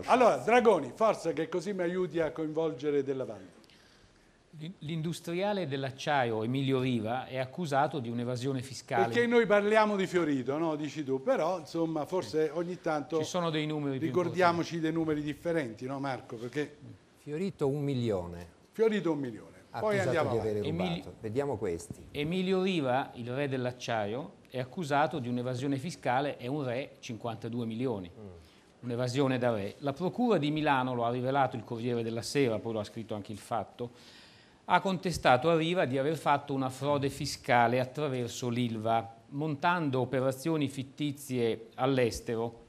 Riccardo Allora, Dragoni, forza che così mi aiuti a coinvolgere della Valle. L'industriale dell'acciaio Emilio Riva è accusato di un'evasione fiscale. Perché noi parliamo di Fiorito, no? dici tu, però insomma forse ogni tanto Ci sono dei numeri ricordiamoci dei numeri differenti, no Marco? Perché... Fiorito un milione. Fiorito un milione. Poi andiamo di avere rubato. Emilio... Vediamo questi. Emilio Riva, il re dell'acciaio, è accusato di un'evasione fiscale, è un re 52 milioni. Mm un'evasione da re. La Procura di Milano, lo ha rivelato il Corriere della Sera, poi lo ha scritto anche il Fatto, ha contestato a Riva di aver fatto una frode fiscale attraverso l'ILVA, montando operazioni fittizie all'estero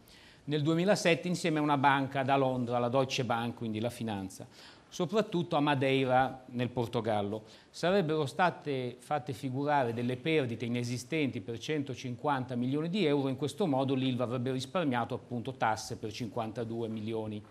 nel 2007 insieme a una banca da Londra, la Deutsche Bank, quindi la finanza soprattutto a Madeira nel Portogallo. Sarebbero state fatte figurare delle perdite inesistenti per 150 milioni di euro, in questo modo l'ILVA avrebbe risparmiato appunto tasse per 52 milioni.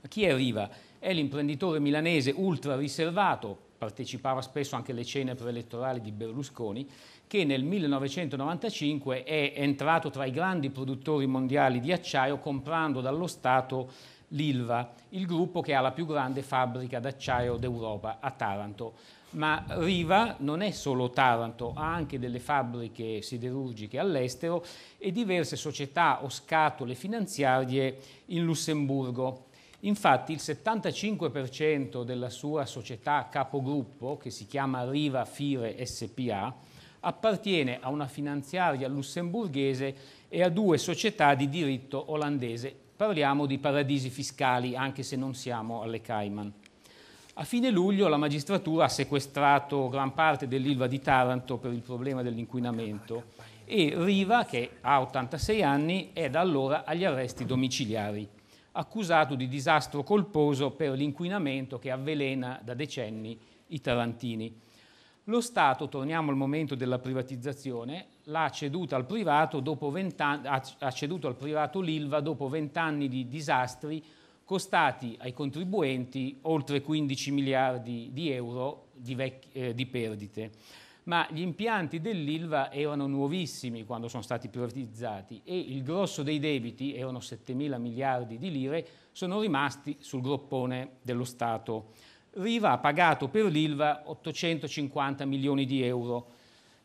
Ma chi arriva? È l'imprenditore milanese ultra riservato, partecipava spesso anche alle cene preelettorali di Berlusconi, che nel 1995 è entrato tra i grandi produttori mondiali di acciaio comprando dallo Stato l'ILVA, il gruppo che ha la più grande fabbrica d'acciaio d'Europa a Taranto. Ma Riva non è solo Taranto, ha anche delle fabbriche siderurgiche all'estero e diverse società o scatole finanziarie in Lussemburgo. Infatti il 75% della sua società capogruppo, che si chiama Riva Fire SPA, appartiene a una finanziaria lussemburghese e a due società di diritto olandese Parliamo di paradisi fiscali, anche se non siamo alle Cayman. A fine luglio la magistratura ha sequestrato gran parte dell'Ilva di Taranto per il problema dell'inquinamento e Riva, che ha 86 anni, è da allora agli arresti domiciliari, accusato di disastro colposo per l'inquinamento che avvelena da decenni i tarantini. Lo Stato, torniamo al momento della privatizzazione, l'ha ceduto al privato, privato l'ILVA dopo vent'anni di disastri costati ai contribuenti oltre 15 miliardi di euro di, eh, di perdite. Ma gli impianti dell'ILVA erano nuovissimi quando sono stati privatizzati e il grosso dei debiti, erano 7 mila miliardi di lire, sono rimasti sul groppone dello Stato Riva ha pagato per l'ILVA 850 milioni di euro.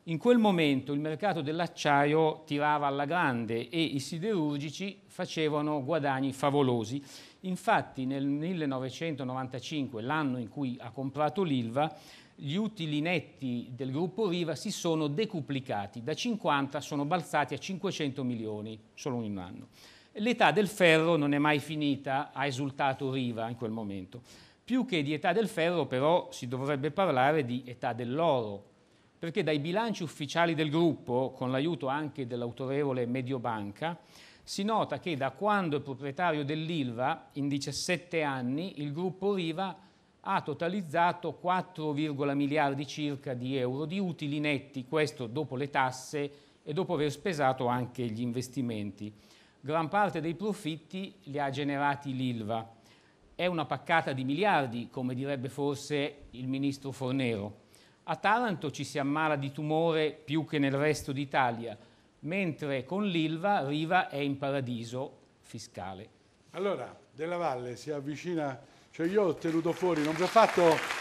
In quel momento il mercato dell'acciaio tirava alla grande e i siderurgici facevano guadagni favolosi. Infatti nel 1995, l'anno in cui ha comprato l'ILVA, gli utili netti del gruppo Riva si sono decuplicati, da 50 sono balzati a 500 milioni solo in un anno. L'età del ferro non è mai finita, ha esultato Riva in quel momento. Più che di età del ferro però si dovrebbe parlare di età dell'oro, perché dai bilanci ufficiali del gruppo, con l'aiuto anche dell'autorevole Mediobanca, si nota che da quando è proprietario dell'ILVA, in 17 anni, il gruppo Riva ha totalizzato 4, miliardi circa di euro di utili netti, questo dopo le tasse e dopo aver spesato anche gli investimenti. Gran parte dei profitti li ha generati l'ILVA è una paccata di miliardi, come direbbe forse il ministro Fornero. A Taranto ci si ammala di tumore più che nel resto d'Italia, mentre con l'Ilva Riva è in paradiso fiscale. Allora, Della Valle si avvicina, cioè io ho tenuto fuori, non vi ho fatto...